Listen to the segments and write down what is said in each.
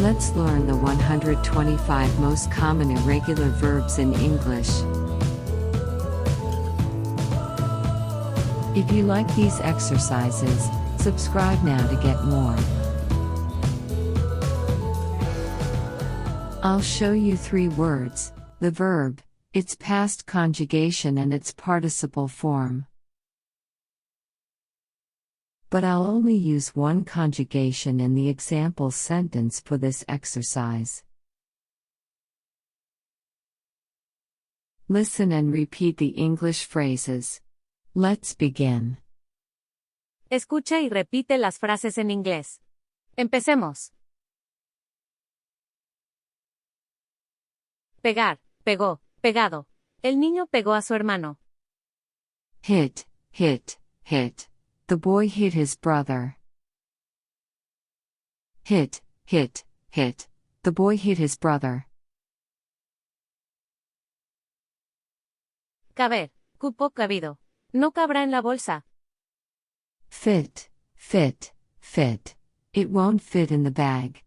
Let's learn the 125 most common irregular verbs in English. If you like these exercises, subscribe now to get more. I'll show you three words, the verb, its past conjugation and its participle form but I'll only use one conjugation in the example sentence for this exercise. Listen and repeat the English phrases. Let's begin. Escucha y repite las frases en inglés. Empecemos. Pegar, pegó, pegado. El niño pegó a su hermano. Hit, hit, hit. The boy hit his brother. Hit, hit, hit. The boy hit his brother. Caber, cupo cabido. No cabrá en la bolsa. Fit, fit, fit. It won't fit in the bag.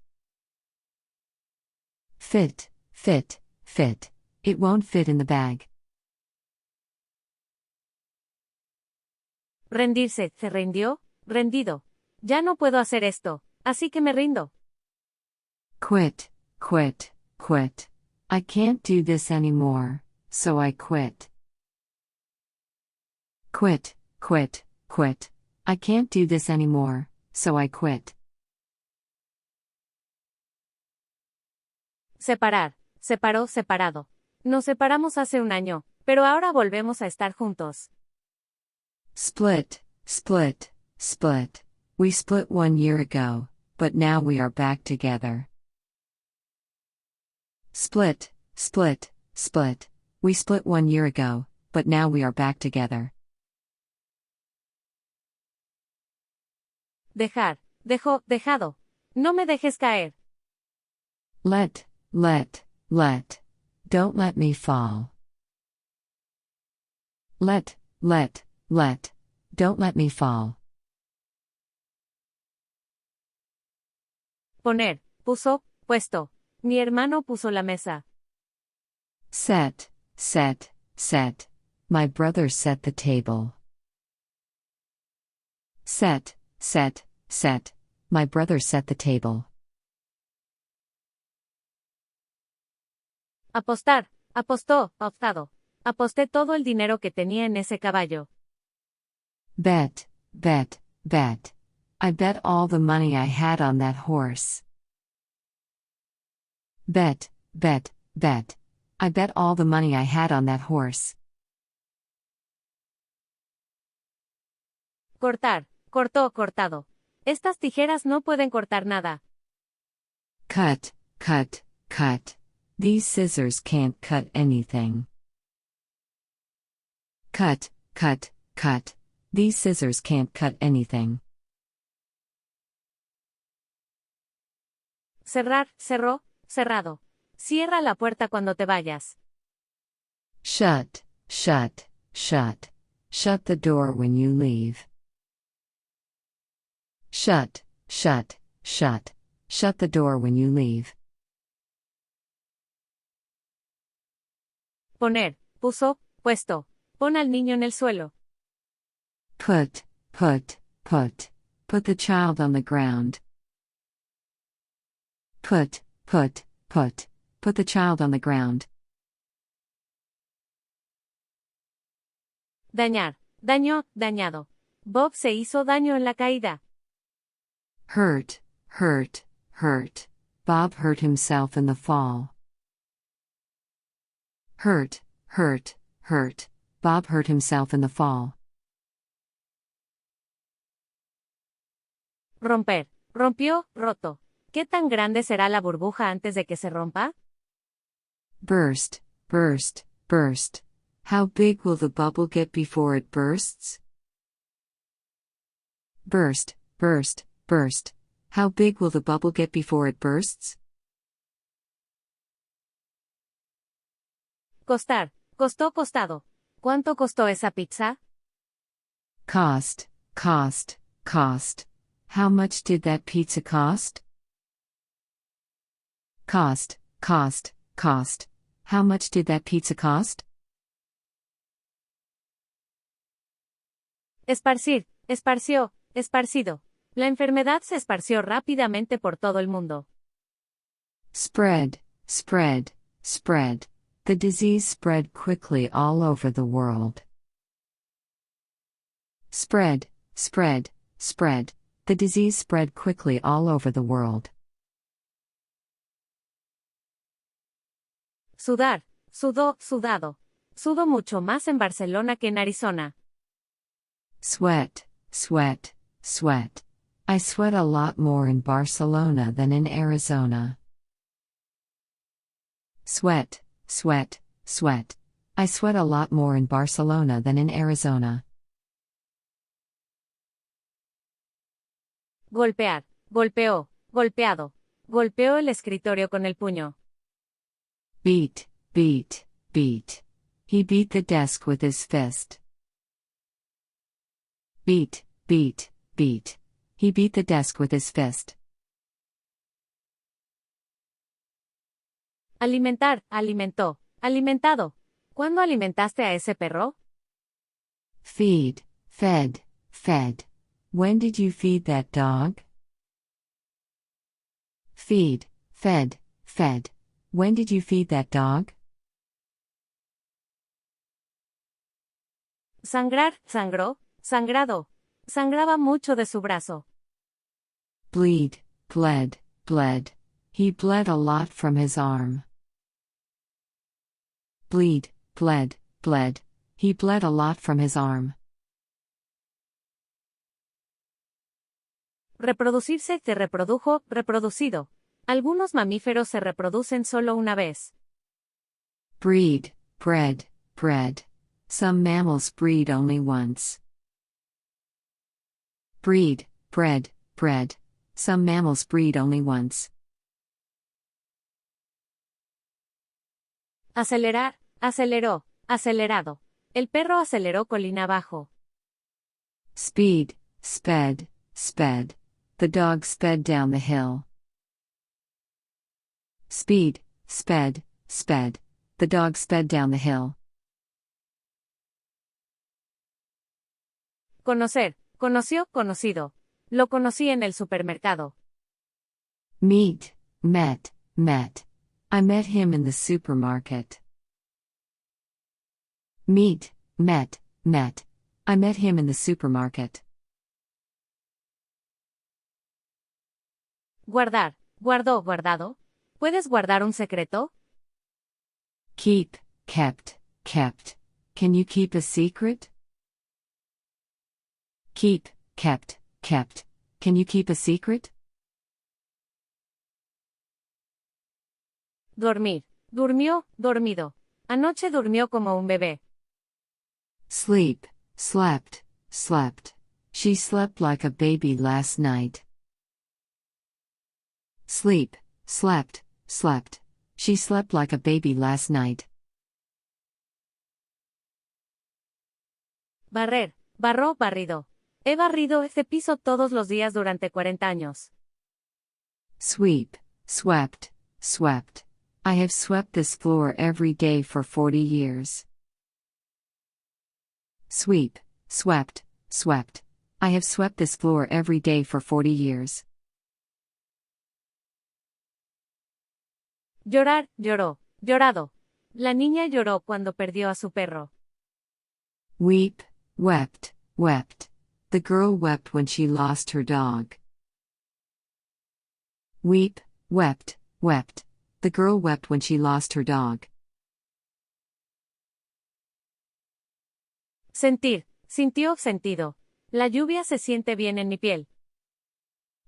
Fit, fit, fit. It won't fit in the bag. rendirse, se rindió, rendido. Ya no puedo hacer esto, así que me rindo. Quit, quit, quit. I can't do this anymore, so I quit. Quit, quit, quit. I can't do this anymore, so I quit. Separar, separó, separado. Nos separamos hace un año, pero ahora volvemos a estar juntos. Split, split, split. We split one year ago, but now we are back together. Split, split, split. We split one year ago, but now we are back together. Dejar, dejo, dejado. No me dejes caer. Let, let, let. Don't let me fall. Let, let, Let. Don't let me fall. Poner. Puso. Puesto. Mi hermano puso la mesa. Set. Set. Set. My brother set the table. Set. Set. Set. My brother set the table. Apostar. Apostó. Apostado. Aposté todo el dinero que tenía en ese caballo. Bet, bet, bet. I bet all the money I had on that horse. Bet, bet, bet. I bet all the money I had on that horse. Cortar, cortó, cortado. Estas tijeras no pueden cortar nada. Cut, cut, cut. These scissors can't cut anything. Cut, cut, cut. These scissors can't cut anything. Cerrar, cerró, cerrado. Cierra la puerta cuando te vayas. Shut, shut, shut. Shut the door when you leave. Shut, shut, shut. Shut the door when you leave. Poner, puso, puesto. Pon al niño en el suelo. Put, put, put. Put the child on the ground. Put, put, put. Put the child on the ground. Dañar, daño, dañado. Bob se hizo daño en la caída. Hurt, hurt, hurt. Bob hurt himself in the fall. Hurt, hurt, hurt. Bob hurt himself in the fall. Romper. Rompió, roto. ¿Qué tan grande será la burbuja antes de que se rompa? Burst, burst, burst. How big will the bubble get before it bursts? Burst, burst, burst. How big will the bubble get before it bursts? Costar. Costó costado. ¿Cuánto costó esa pizza? Cost, cost, cost. How much did that pizza cost? Cost, cost, cost. How much did that pizza cost? Esparcir, esparció, esparcido. La enfermedad se esparció rápidamente por todo el mundo. Spread, spread, spread. The disease spread quickly all over the world. Spread, spread, spread the disease spread quickly all over the world. Sudar, sudó, sudado. Sudo mucho más en Barcelona que en Arizona. Sweat, sweat, sweat. I sweat a lot more in Barcelona than in Arizona. Sweat, sweat, sweat. I sweat a lot more in Barcelona than in Arizona. Golpear, golpeó, golpeado, golpeó el escritorio con el puño. Beat, beat, beat. He beat the desk with his fist. Beat, beat, beat. He beat the desk with his fist. Alimentar, alimentó, alimentado. ¿Cuándo alimentaste a ese perro? Feed, fed, fed. When did you feed that dog? Feed, fed, fed. When did you feed that dog? Sangrar, sangró, sangrado. Sangraba mucho de su brazo. Bleed, bled, bled. He bled a lot from his arm. Bleed, bled, bled. He bled a lot from his arm. Reproducirse se reprodujo, reproducido. Algunos mamíferos se reproducen solo una vez. Breed, bred, bred. Some mammals breed only once. Breed, bred, bred. Some mammals breed only once. Acelerar, aceleró, acelerado. El perro aceleró colina abajo. Speed, sped, sped. The dog sped down the hill. Speed, sped, sped. The dog sped down the hill. Conocer, conoció, conocido. Lo conocí en el supermercado. Meet, met, met. I met him in the supermarket. Meet, met, met. I met him in the supermarket. Guardar, guardó, guardado. ¿Puedes guardar un secreto? Keep, kept, kept. Can you keep a secret? Keep, kept, kept. Can you keep a secret? Dormir. Durmió, dormido. Anoche durmió como un bebé. Sleep, slept, slept. She slept like a baby last night. Sleep, slept, slept. She slept like a baby last night. Barrer, barró, barrido. He barrido este piso todos los días durante 40 años. Sweep, swept, swept. I have swept this floor every day for 40 years. Sweep, swept, swept. I have swept this floor every day for 40 years. Llorar, lloró, llorado. La niña lloró cuando perdió a su perro. Weep, wept, wept. The girl wept when she lost her dog. Weep, wept, wept. The girl wept when she lost her dog. Sentir, sintió sentido. La lluvia se siente bien en mi piel.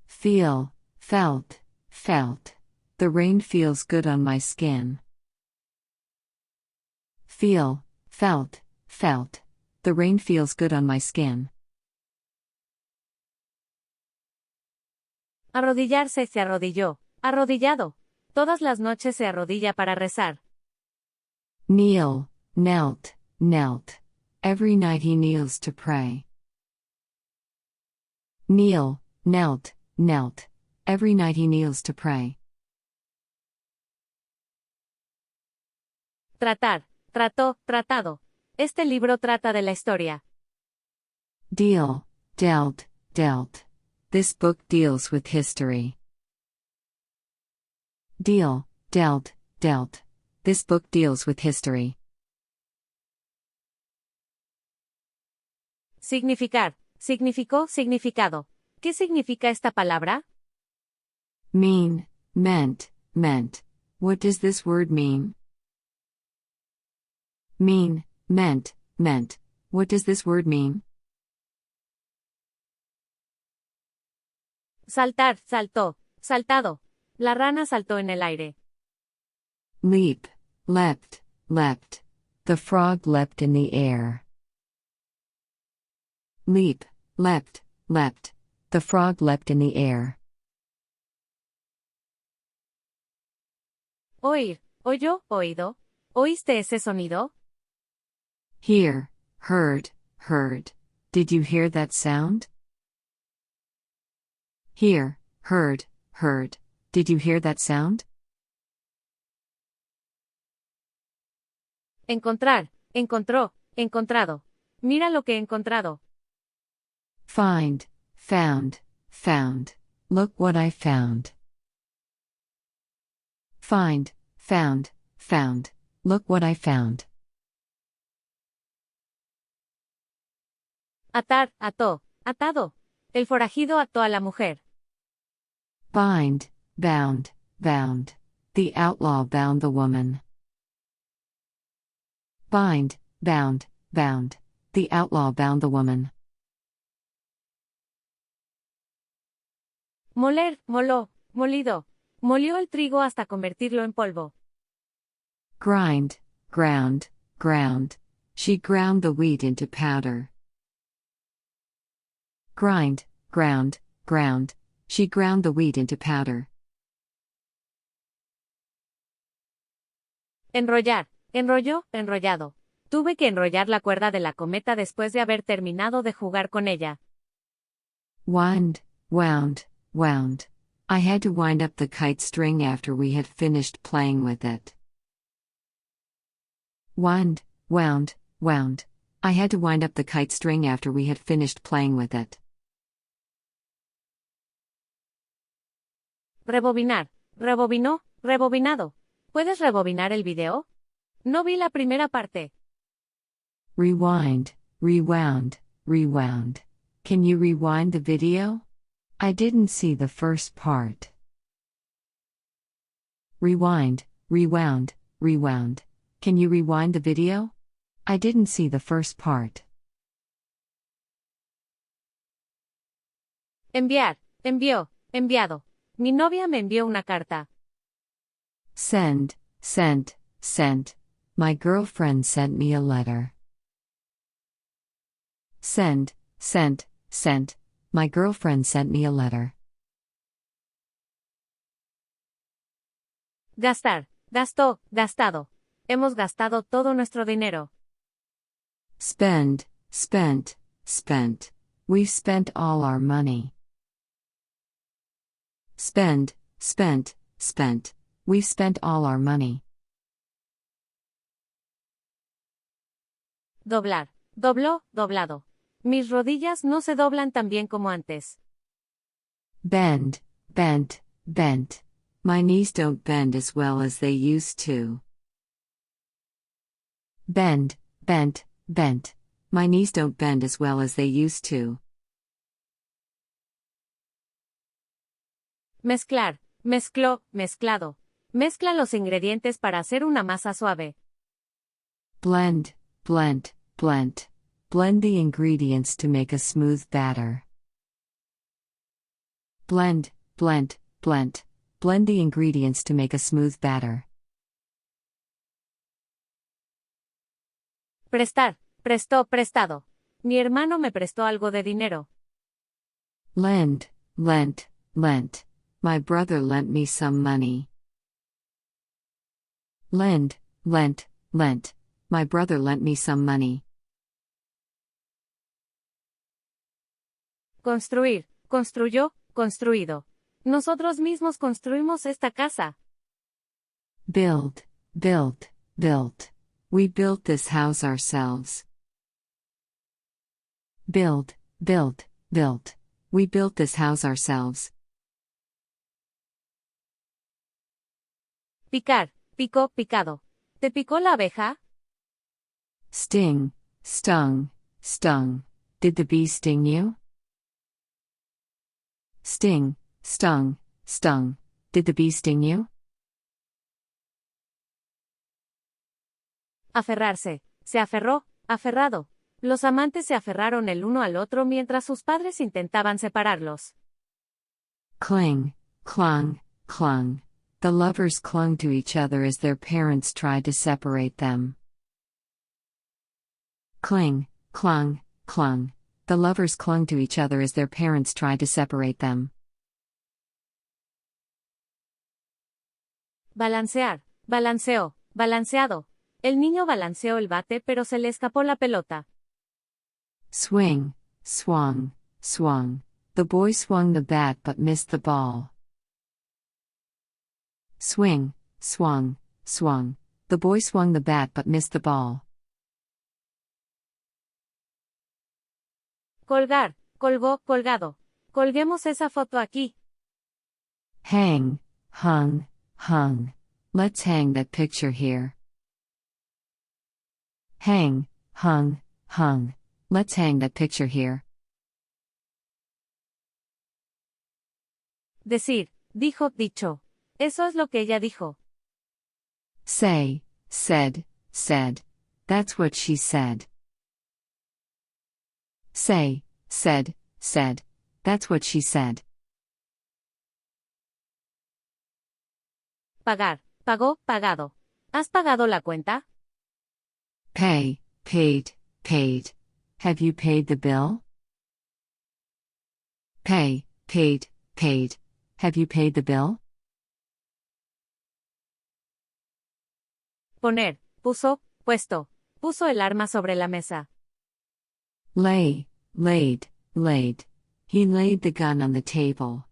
Feel, felt, felt. The rain feels good on my skin. Feel, felt, felt. The rain feels good on my skin. Arrodillarse se arrodilló, arrodillado. Todas las noches se arrodilla para rezar. Kneel, knelt, knelt. Every night he kneels to pray. Kneel, knelt, knelt. Every night he kneels to pray. Tratar, trató, tratado. Este libro trata de la historia. Deal, dealt, dealt. This book deals with history. Deal, dealt, dealt. This book deals with history. Significar, significó, significado. ¿Qué significa esta palabra? Mean, meant, meant. What does this word mean? Mean, meant, meant. What does this word mean? Saltar, saltó, saltado. La rana saltó en el aire. Leap, leapt, leapt. The frog leapt in the air. Leap, leapt, leapt. The frog leapt in the air. Oír, oyó, oído. ¿Oíste ese sonido? Hear, heard, heard. Did you hear that sound? Hear, heard, heard. Did you hear that sound? Encontrar, encontró, encontrado. Mira lo que he encontrado. Find, found, found. Look what I found. Find, found, found. Look what I found. Atar, ató, atado. El forajido ató a la mujer. Bind, bound, bound. The outlaw bound the woman. Bind, bound, bound. The outlaw bound the woman. Moler, moló, molido. Molió el trigo hasta convertirlo en polvo. Grind, ground, ground. She ground the wheat into powder. Grind, ground, ground. She ground the wheat into powder. Enrollar, enrolló, enrollado. Tuve que enrollar la cuerda de la cometa después de haber terminado de jugar con ella. Wind, wound, wound. I had to wind up the kite string after we had finished playing with it. Wind, wound, wound. I had to wind up the kite string after we had finished playing with it. Rebobinar. Rebobinó. Rebobinado. ¿Puedes rebobinar el video? No vi la primera parte. Rewind. Rewound. Rewound. Can you rewind the video? I didn't see the first part. Rewind. Rewound. Rewound. Can you rewind the video? I didn't see the first part. Enviar, envió, enviado. Mi novia me envió una carta. Send, sent, sent. My girlfriend sent me a letter. Send, sent, sent. My girlfriend sent me a letter. Gastar, gastó, gastado. Hemos gastado todo nuestro dinero. Spend, spent, spent. We've spent all our money. Spend, spent, spent. We've spent all our money. Doblar. Dobló, doblado. Mis rodillas no se doblan tan bien como antes. Bend, bent, bent. My knees don't bend as well as they used to. Bend, bent, bent. My knees don't bend as well as they used to. Mezclar, mezcló, mezclado. Mezcla los ingredientes para hacer una masa suave. Blend, blend, blend. Blend the ingredients to make a smooth batter. Blend, blend, blend. Blend the ingredients to make a smooth batter. Prestar, prestó, prestado. Mi hermano me prestó algo de dinero. Lend, lent, lent. My brother lent me some money. Lend, lent, lent. My brother lent me some money. Construir, construyó, construido. Nosotros mismos construimos esta casa. Build, built, built. We built this house ourselves. Build, built, built. We built this house ourselves. Picar, picó, picado. ¿Te picó la abeja? Sting, stung, stung. Did the bee sting you? Sting, stung, stung. Did the bee sting you? Aferrarse. Se aferró, aferrado. Los amantes se aferraron el uno al otro mientras sus padres intentaban separarlos. Cling, clang, clang. The lovers clung to each other as their parents tried to separate them. Cling, clung, clung. The lovers clung to each other as their parents tried to separate them. Balancear, balanceo, balanceado. El niño balanceó el bate, pero se le escapó la pelota. Swing, swung, swung. The boy swung the bat but missed the ball. Swing, swung, swung. The boy swung the bat but missed the ball. Colgar, colgó, colgado. Colguemos esa foto aquí. Hang, hung, hung. Let's hang that picture here. Hang, hung, hung. Let's hang that picture here. Decir, dijo, dicho. Eso es lo que ella dijo. Say, said, said. That's what she said. Say, said, said. That's what she said. Pagar, pagó, pagado. ¿Has pagado la cuenta? Pay, paid, paid. Have you paid the bill? Pay, paid, paid. Have you paid the bill? Poner, puso, puesto, puso el arma sobre la mesa. Lay, laid, laid. He laid the gun on the table.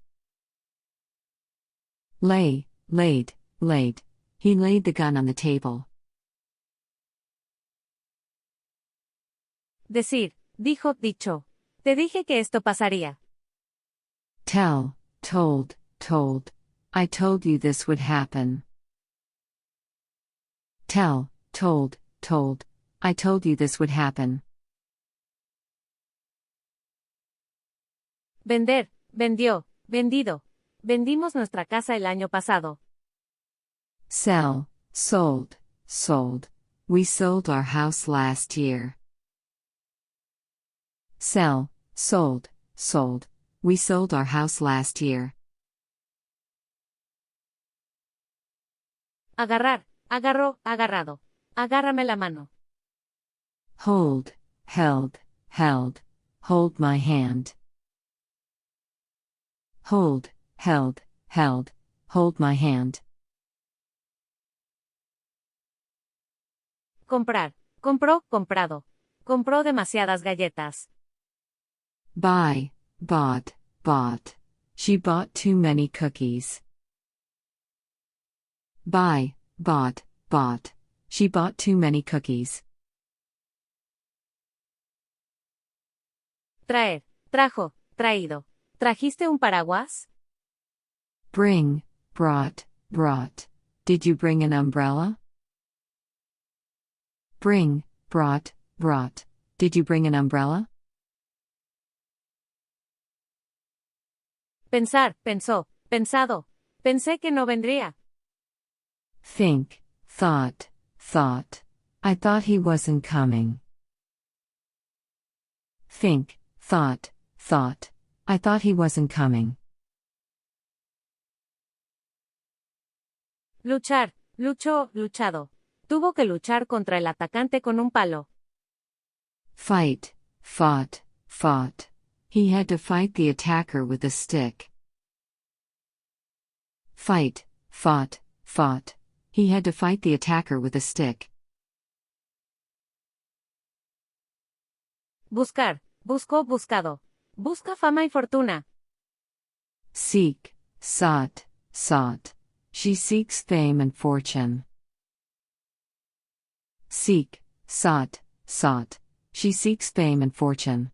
Lay, laid, laid. He laid the gun on the table. Decir, dijo, dicho. Te dije que esto pasaría. Tell, told, told. I told you this would happen. Tell, told, told. I told you this would happen. Vender, vendió, vendido. Vendimos nuestra casa el año pasado. Sell, sold, sold. We sold our house last year. Sell, sold, sold. We sold our house last year. Agarrar, Agarró, agarrado. Agárrame la mano. Hold, held, held. Hold my hand. Hold, held, held. Hold my hand. Comprar. Compró, comprado. Compró demasiadas galletas. Buy, bought, bought. She bought too many cookies. Buy, Bought, bought. She bought too many cookies. Traer, trajo, traído. ¿Trajiste un paraguas? Bring, brought, brought. Did you bring an umbrella? Bring, brought, brought. Did you bring an umbrella? Pensar, pensó, pensado. Pensé que no vendría. Think, thought, thought. I thought he wasn't coming. Think, thought, thought. I thought he wasn't coming. Luchar, luchó, luchado. Tuvo que luchar contra el atacante con un palo. Fight, fought, fought. He had to fight the attacker with a stick. Fight, fought, fought he had to fight the attacker with a stick. Buscar, buscó, buscado. Busca fama y fortuna. Seek, sought, sought. She seeks fame and fortune. Seek, sought, sought. She seeks fame and fortune.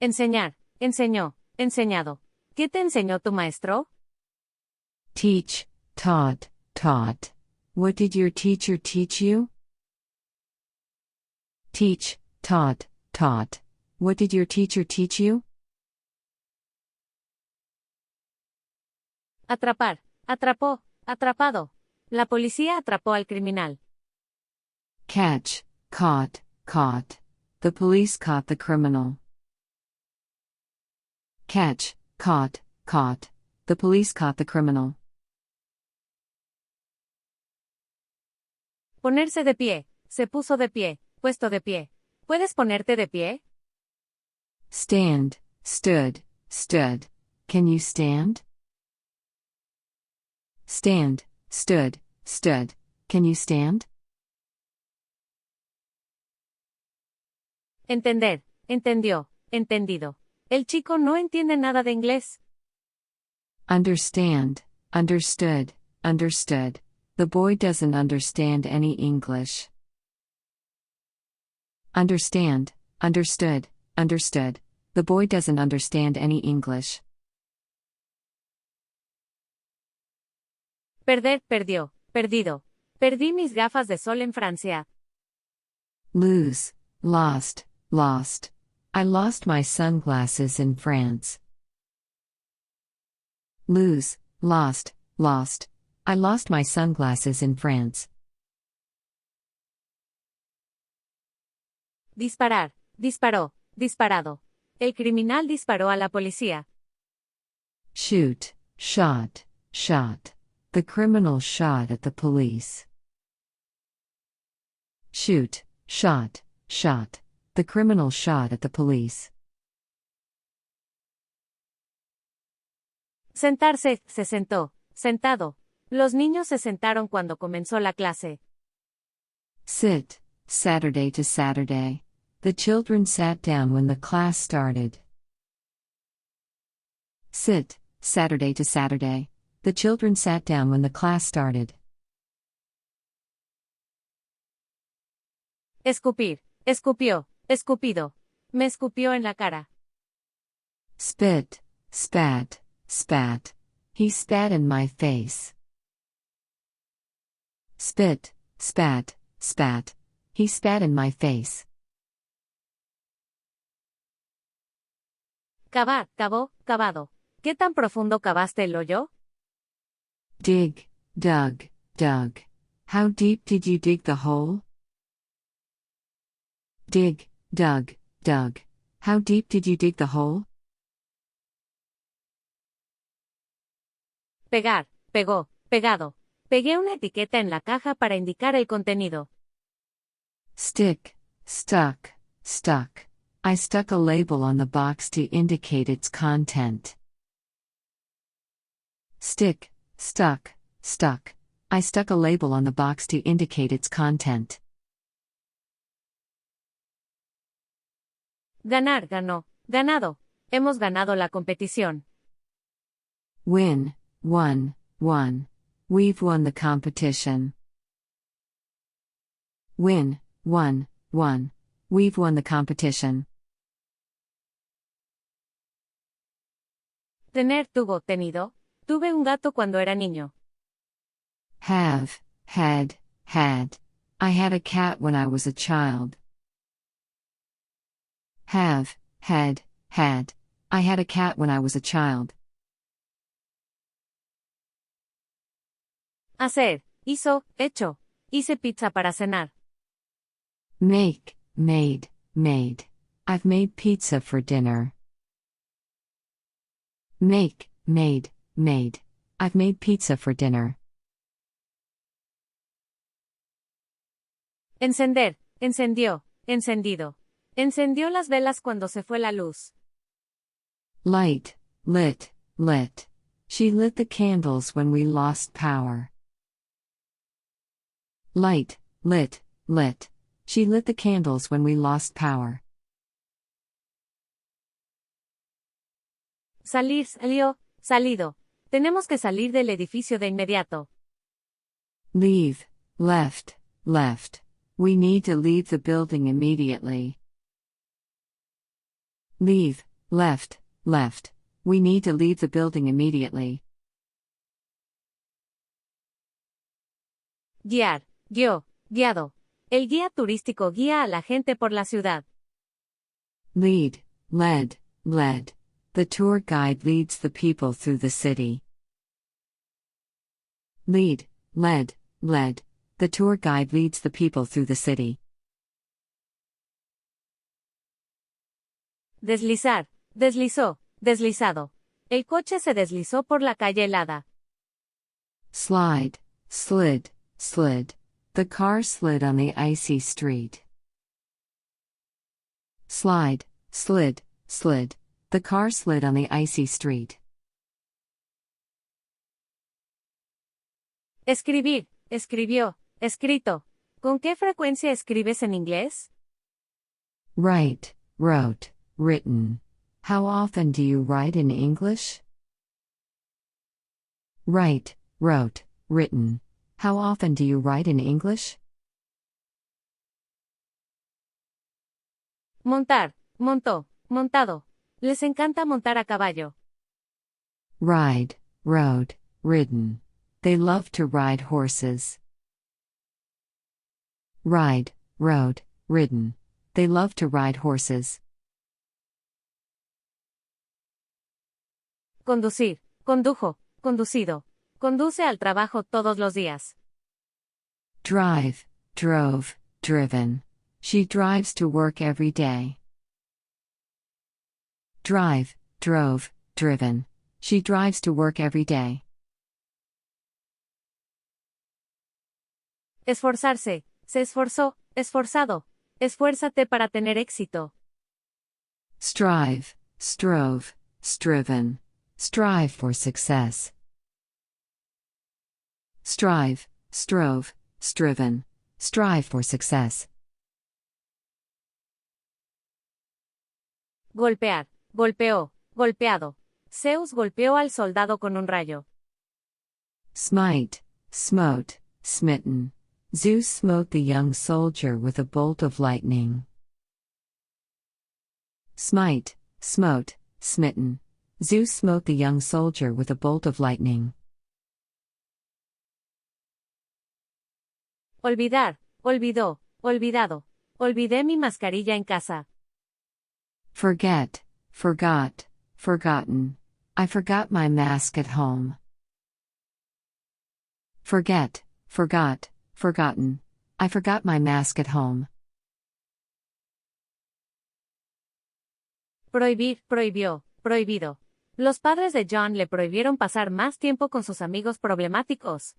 Enseñar, enseñó, enseñado. ¿Qué te enseñó tu maestro? Teach, taught, taught. What did your teacher teach you? Teach, taught, taught. What did your teacher teach you? Atrapar, atrapó, atrapado. La policía atrapó al criminal. Catch, caught, caught. The police caught the criminal. Catch, caught, caught. The police caught the criminal. Ponerse de pie. Se puso de pie, puesto de pie. ¿Puedes ponerte de pie? Stand, stood, stood. Can you stand? Stand, stood, stood. Can you stand? Entender, entendió, entendido. El chico no entiende nada de inglés. Understand, understood, understood. The boy doesn't understand any English. Understand, understood, understood. The boy doesn't understand any English. Perder, perdió, perdido. Perdí mis gafas de sol en Francia. Lose, lost, lost. I lost my sunglasses in France. Lose, lost, lost. I lost my sunglasses in France. Disparar, disparó, disparado. El criminal disparó a la policía. Shoot, shot, shot. The criminal shot at the police. Shoot, shot, shot. The criminal shot at the police. Sentarse, se sentó, sentado. Los niños se sentaron cuando comenzó la clase. Sit, Saturday to Saturday. The children sat down when the class started. Sit, Saturday to Saturday. The children sat down when the class started. Escupir, escupió, escupido. Me escupió en la cara. Spit, spat, spat. He spat in my face. Spit, spat, spat. He spat in my face. Cavar, cavó, cavado. ¿Qué tan profundo cavaste el hoyo? Dig, dug, dug. How deep did you dig the hole? Dig, dug, dug. How deep did you dig the hole? Pegar, pegó, pegado. Pegué una etiqueta en la caja para indicar el contenido. Stick, stuck, stuck. I stuck a label on the box to indicate its content. Stick, stuck, stuck. I stuck a label on the box to indicate its content. Ganar, ganó, ganado. Hemos ganado la competición. Win, won, won. We've won the competition. Win, won, won. 1. We've won the competition. Tener tuvo, tenido. Tuve un gato cuando era niño. Have, had, had. I had a cat when I was a child. Have, had, had. I had a cat when I was a child. Hacer, hizo, hecho. Hice pizza para cenar. Make, made, made. I've made pizza for dinner. Make, made, made. I've made pizza for dinner. Encender, encendió, encendido. Encendió las velas cuando se fue la luz. Light, lit, lit. She lit the candles when we lost power. Light, lit, lit. She lit the candles when we lost power. Salir, salió, salido. Tenemos que salir del edificio de inmediato. Leave, left, left. We need to leave the building immediately. Leave, left, left. We need to leave the building immediately. Guiar, Guio, guiado. El guía turístico guía a la gente por la ciudad. Lead, led, led. The tour guide leads the people through the city. Lead, led, led. The tour guide leads the people through the city. Deslizar, deslizó, deslizado. El coche se deslizó por la calle helada. Slide, slid, slid. The car slid on the icy street. Slide, slid, slid. The car slid on the icy street. Escribir, escribió, escrito. ¿Con qué frecuencia escribes en inglés? Write, wrote, written. How often do you write in English? Write, wrote, written. How often do you write in English? Montar, montó, montado. Les encanta montar a caballo. Ride, rode, ridden. They love to ride horses. Ride, rode, ridden. They love to ride horses. Conducir, condujo, conducido. Conduce al trabajo todos los días. Drive, drove, driven. She drives to work every day. Drive, drove, driven. She drives to work every day. Esforzarse, se esforzó, esforzado. Esfuérzate para tener éxito. Strive, strove, striven. Strive for success. strive, strove, striven, strive for success. Golpear, golpeó, golpeado. Zeus golpeó al soldado con un rayo. Smite, smote, smitten. Zeus smote the young soldier with a bolt of lightning. Smite, smote, smitten. Zeus smote the young soldier with a bolt of lightning. Olvidar, olvidó, olvidado. Olvidé mi mascarilla en casa. Forget, forgot, forgotten. I forgot my mask at home. Forget, forgot, forgotten. I forgot my mask at home. Prohibir, prohibió, prohibido. Los padres de John le prohibieron pasar más tiempo con sus amigos problemáticos.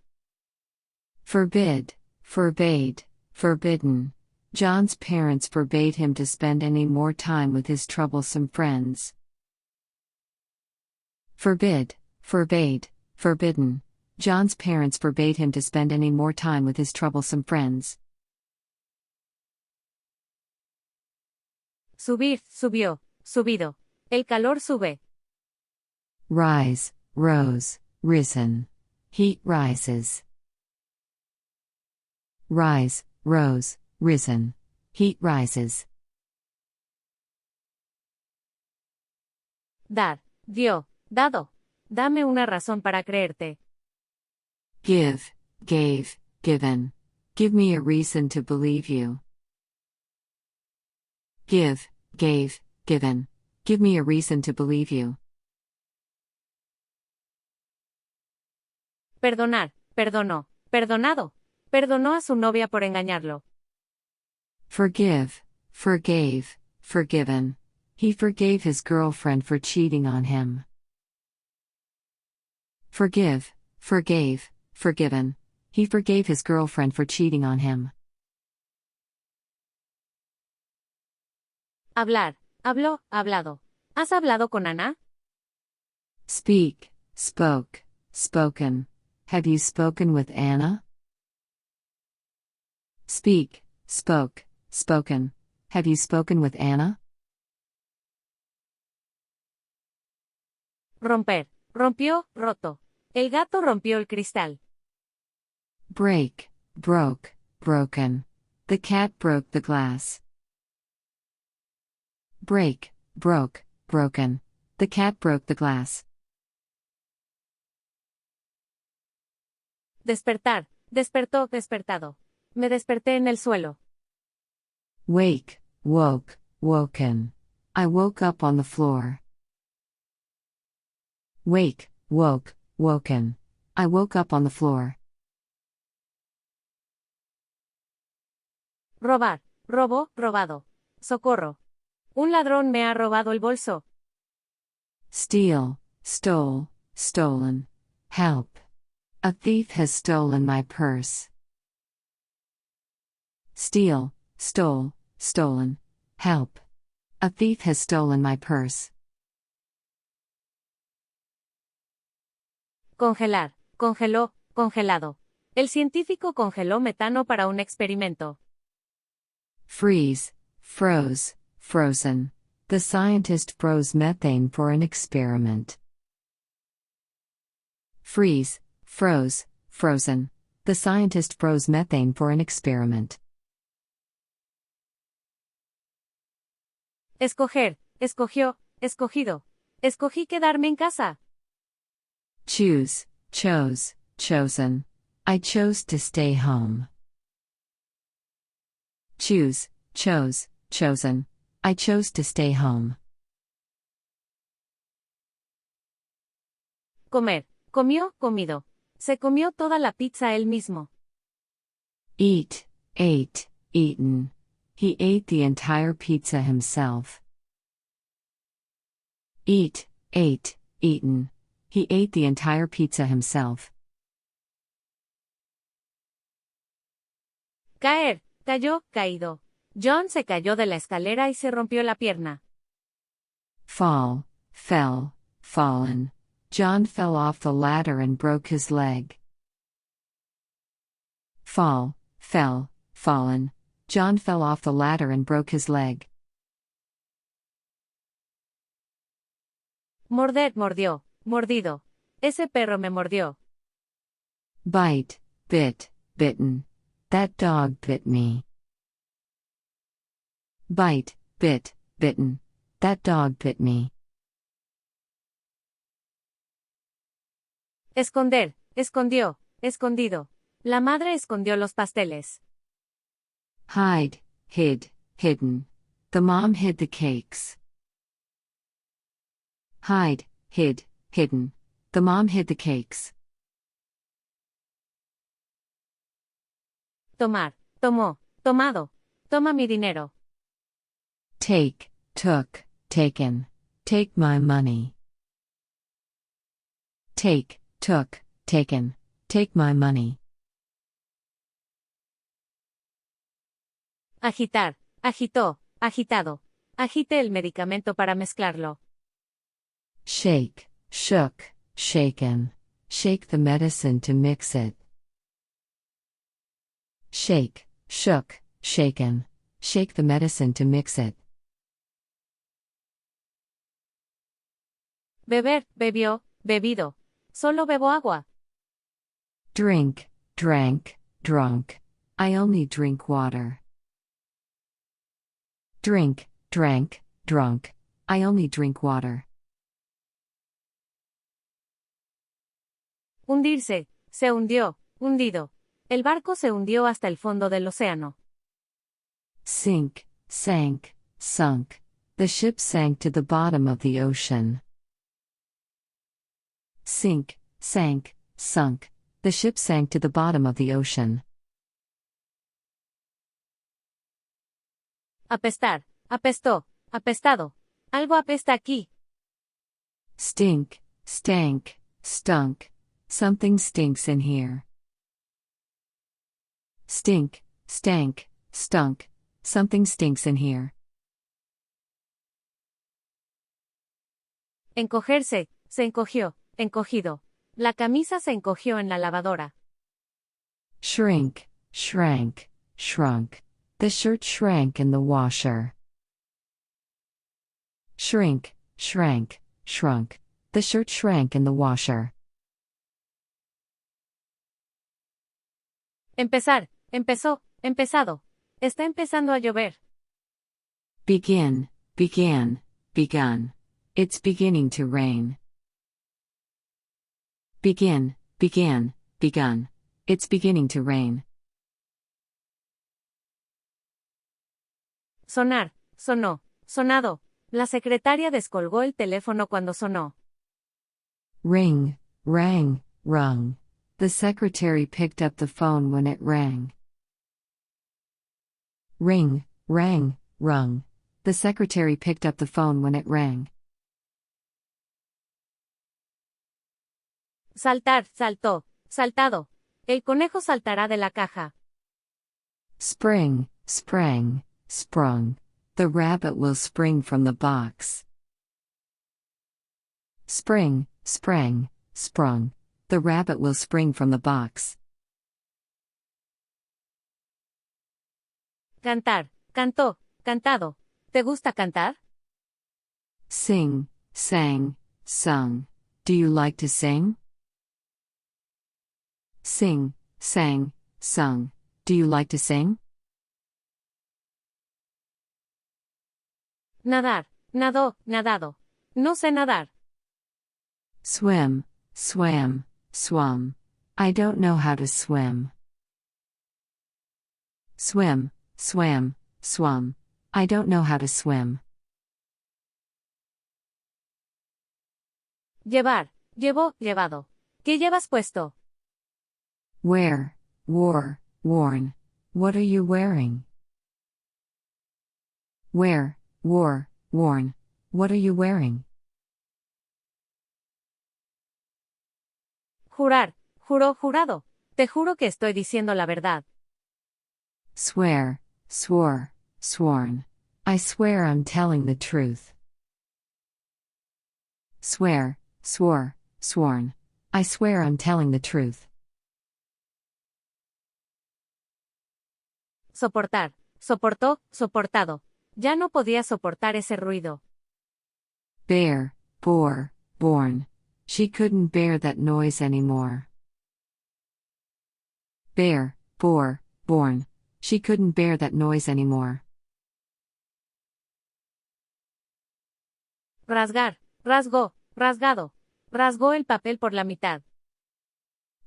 Forbid, Forbade, forbidden. John's parents forbade him to spend any more time with his troublesome friends. Forbid, forbade, forbidden. John's parents forbade him to spend any more time with his troublesome friends. Subir, subió, subido. El calor sube. Rise, rose, risen. Heat rises. Rise, rose, risen. Heat rises. Dad, dio, dado. Dame una razón para creerte. Give, gave, given. Give me a reason to believe you. Give, gave, given. Give me a reason to believe you. Perdonar, perdonó, perdonado. Perdonó a su novia por engañarlo. Forgive, forgave, forgiven. He forgave his girlfriend for cheating on him. Forgive, forgave, forgiven. He forgave his girlfriend for cheating on him. Hablar, habló, hablado. ¿Has hablado con Ana? Speak, spoke, spoken. Have you spoken with Anna? Speak, spoke, spoken. Have you spoken with Anna? Romper, rompió, roto. El gato rompió el cristal. Break, broke, broken. The cat broke the glass. Break, broke, broken. The cat broke the glass. Despertar, despertó, despertado. Me desperté en el suelo. Wake, woke, woken. I woke up on the floor. Wake, woke, woken. I woke up on the floor. Robar, robo, robado. Socorro. Un ladrón me ha robado el bolso. Steal, stole, stolen. Help. A thief has stolen my purse. Steal, stole, stolen. Help. A thief has stolen my purse. Congelar, congeló, congelado. El científico congeló metano para un experimento. Freeze, froze, frozen. The scientist froze methane for an experiment. Freeze, froze, frozen. The scientist froze methane for an experiment. Escoger, escogió, escogido. Escogí quedarme en casa. Choose, chose, chosen. I chose to stay home. Choose, chose, chosen. I chose to stay home. Comer, comió, comido. Se comió toda la pizza él mismo. Eat, ate, eaten. He ate the entire pizza himself. Eat, ate, eaten. He ate the entire pizza himself. Caer, cayó, caído. John se cayó de la escalera y se rompió la pierna. Fall, fell, fallen. John fell off the ladder and broke his leg. Fall, fell, fallen. John fell off the ladder and broke his leg. Morder mordió, mordido. Ese perro me mordió. Bite, bit, bitten. That dog bit me. Bite, bit, bitten. That dog bit me. Esconder, escondió, escondido. La madre escondió los pasteles. Hide, hid, hidden. The mom hid the cakes. Hide, hid, hidden. The mom hid the cakes. Tomar, tomó, tomado. Toma mi dinero. Take, took, taken. Take my money. Take, took, taken. Take my money. Agitar, agitó, agitado. Agite el medicamento para mezclarlo. Shake, shook, shaken. Shake the medicine to mix it. Shake, shook, shaken. Shake the medicine to mix it. Beber, bebió, bebido. Solo bebo agua. Drink, drank, drunk. I only drink water. Drink, drank, drunk. I only drink water. Hundirse, se hundió, hundido. El barco se hundió hasta el fondo del océano. Sink, sank, sunk. The ship sank to the bottom of the ocean. Sink, sank, sunk. The ship sank to the bottom of the ocean. Apestar, apestó, apestado. Algo apesta aquí. Stink, stank, stunk. Something stinks in here. Stink, stank, stunk. Something stinks in here. Encogerse, se encogió, encogido. La camisa se encogió en la lavadora. Shrink, shrank, shrunk. The shirt shrank in the washer. Shrink, shrank, shrunk. The shirt shrank in the washer. Empezar, empezó, empezado. Está empezando a llover. Begin, began, begun. It's beginning to rain. Begin, began, begun. It's beginning to rain. Sonar, sonó, sonado. La secretaria descolgó el teléfono cuando sonó. Ring, rang, rung. The secretary picked up the phone when it rang. Ring, rang, rung. The secretary picked up the phone when it rang. Saltar, saltó, saltado. El conejo saltará de la caja. Spring, sprang. sprung. The rabbit will spring from the box. Spring, sprang, sprung. The rabbit will spring from the box. Cantar, cantó, cantado. ¿Te gusta cantar? Sing, sang, sung. Do you like to sing? Sing, sang, sung. Do you like to sing? Nadar, nadó, nadado. No sé nadar. Swim, swam, swam, I don't know how to swim. Swim, swam, swam. I don't know how to swim. Llevar, llevo, llevado. ¿Qué llevas puesto? Wear, wore, worn. What are you wearing? Wear. War, worn. What are you wearing? Jurar, juró, jurado. Te juro que estoy diciendo la verdad. Swear, swore, sworn. I swear I'm telling the truth. Swear, swore, sworn. I swear I'm telling the truth. Soportar, soportó, soportado. Ya no podía soportar ese ruido. Bear, bore, born. She couldn't bear that noise anymore. Bear, bore, born. She couldn't bear that noise anymore. Rasgar, rasgó, rasgado, rasgó el papel por la mitad.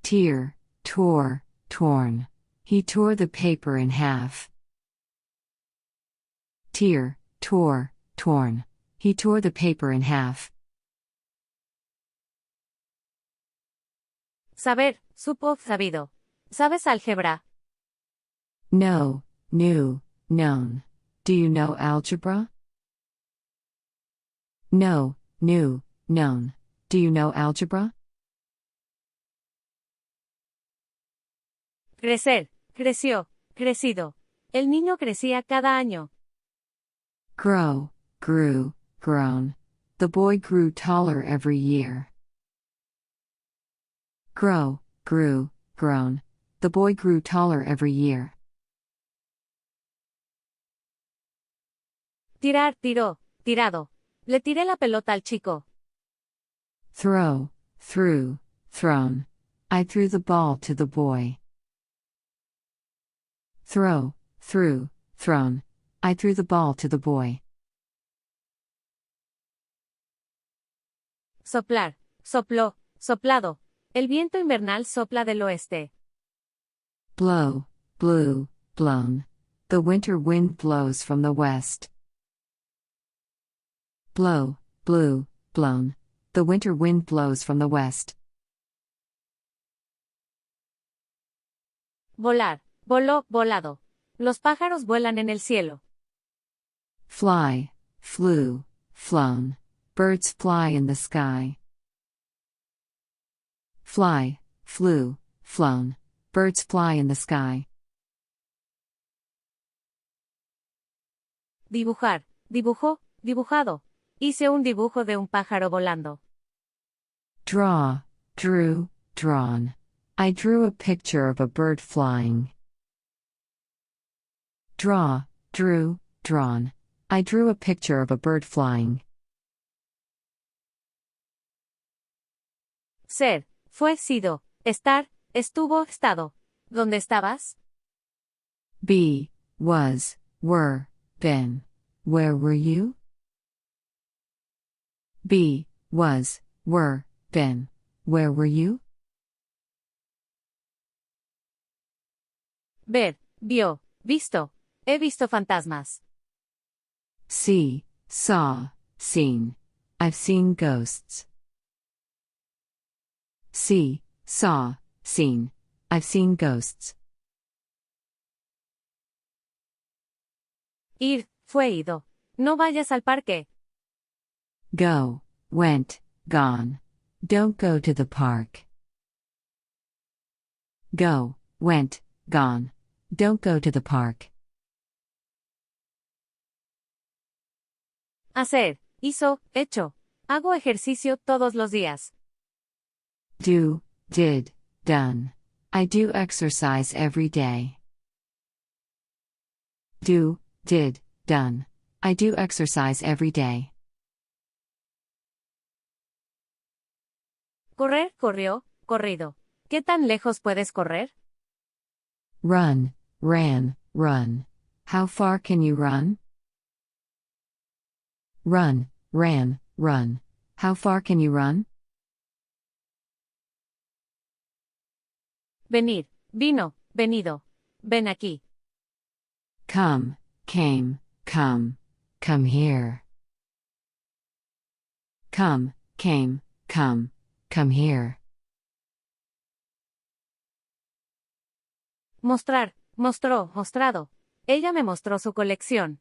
Tear, tore, torn. He tore the paper in half tear, tore, torn. He tore the paper in half. Saber, supo, sabido. ¿Sabes álgebra? No, knew, known. Do you know algebra? No, knew, known. Do you know algebra? Crecer, creció, crecido. El niño crecía cada año. grow, grew, grown. The boy grew taller every year. Grow, grew, grown. The boy grew taller every year. Tirar, tiró, tirado. Le tiré la pelota al chico. Throw, threw, thrown. I threw the ball to the boy. Throw, threw, thrown. I threw the ball to the boy. Soplar, sopló, soplado. El viento invernal sopla del oeste. Blow, blew, blown. The winter wind blows from the west. Blow, blew, blown. The winter wind blows from the west. Volar, voló, volado. Los pájaros vuelan en el cielo fly, flew, flown. Birds fly in the sky. Fly, flew, flown. Birds fly in the sky. Dibujar, dibujó, dibujado. Hice un dibujo de un pájaro volando. Draw, drew, drawn. I drew a picture of a bird flying. Draw, drew, drawn. I drew a picture of a bird flying. Ser, fue sido, estar, estuvo, estado. ¿Dónde estabas? Be, was, were, been. Where were you? Be, was, were, been. Where were you? Ver, vio, visto. He visto fantasmas see, saw, seen. I've seen ghosts. See, saw, seen. I've seen ghosts. Ir, fue ido. No vayas al parque. Go, went, gone. Don't go to the park. Go, went, gone. Don't go to the park. Hacer, hizo, hecho. Hago ejercicio todos los días. Do, did, done. I do exercise every day. Do, did, done. I do exercise every day. Correr, corrió, corrido. ¿Qué tan lejos puedes correr? Run, ran, run. How far can you run? Run, ran, run. How far can you run? Venir, vino, venido. Ven aquí. Come, came, come. Come here. Come, came, come. Come here. Mostrar, mostró, mostrado. Ella me mostró su colección.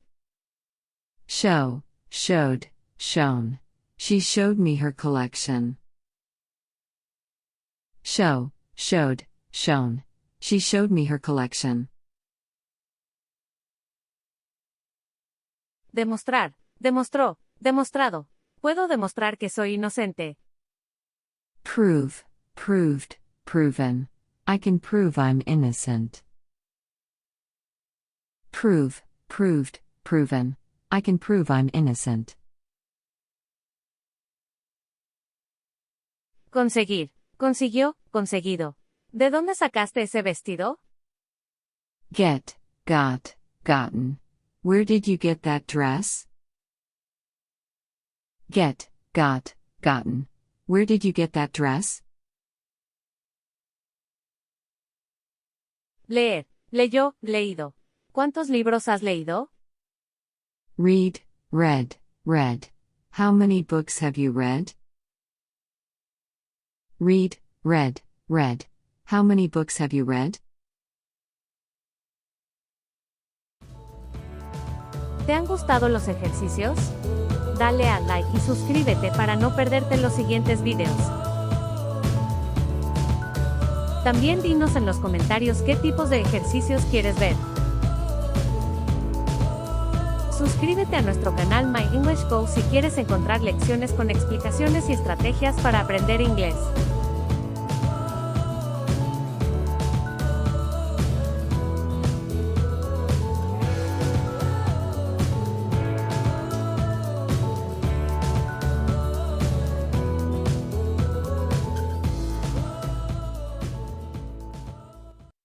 Show, Showed, shown. She showed me her collection. Show, showed, shown. She showed me her collection. Demostrar, demostró, demostrado. Puedo demostrar que soy inocente. Prove, proved, proven. I can prove I'm innocent. Prove, proved, proven. I can prove I'm innocent. Conseguir, consiguió, conseguido. ¿De dónde sacaste ese vestido? Get, got, gotten. Where did you get that dress? Get, got, gotten. Where did you get that dress? Leer, leyó, leído. ¿Cuántos libros has leído? Read, read, read. How many books have you read? Read, read, read. How many books have you read? ¿Te han gustado los ejercicios? Dale a like y suscríbete para no perderte los siguientes videos. También dinos en los comentarios qué tipos de ejercicios quieres ver. Suscríbete a nuestro canal My English Go si quieres encontrar lecciones con explicaciones y estrategias para aprender inglés.